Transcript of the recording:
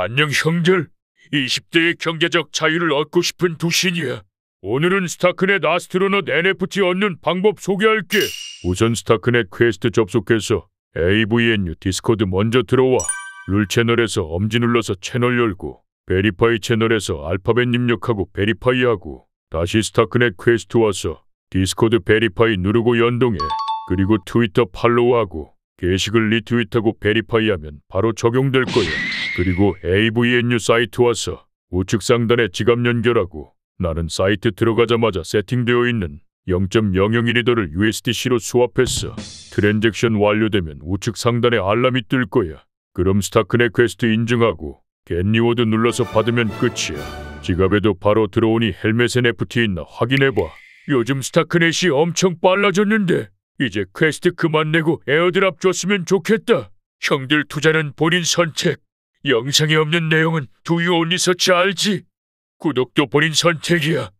안녕 형들. 20대의 경제적 자유를 얻고 싶은 두 신이야. 오늘은 스타크넷 아스트로넛 NFT 얻는 방법 소개할게. 우선 스타크넷 퀘스트 접속해서 AVNU 디스코드 먼저 들어와. 룰 채널에서 엄지 눌러서 채널 열고 베리파이 채널에서 알파벳 입력하고 베리파이 하고 다시 스타크넷 퀘스트 와서 디스코드 베리파이 누르고 연동해. 그리고 트위터 팔로우하고 게시글 리트윗하고 베리파이하면 바로 적용될 거야. 그리고 AVNU 사이트 와서 우측 상단에 지갑 연결하고 나는 사이트 들어가자마자 세팅되어 있는 0 0 0 1이더를 USDC로 수합했어. 트랜잭션 완료되면 우측 상단에 알람이 뜰 거야. 그럼 스타크네 퀘스트 인증하고 겟리워드 눌러서 받으면 끝이야. 지갑에도 바로 들어오니 헬멧에 NFT 있나 확인해봐. 요즘 스타크넷이 엄청 빨라졌는데 이제 퀘스트 그만 내고 에어드랍 줬으면 좋겠다. 형들 투자는 본인 선택. 영상에 없는 내용은 두유 언니서치 알지? 구독도 본인 선택이야.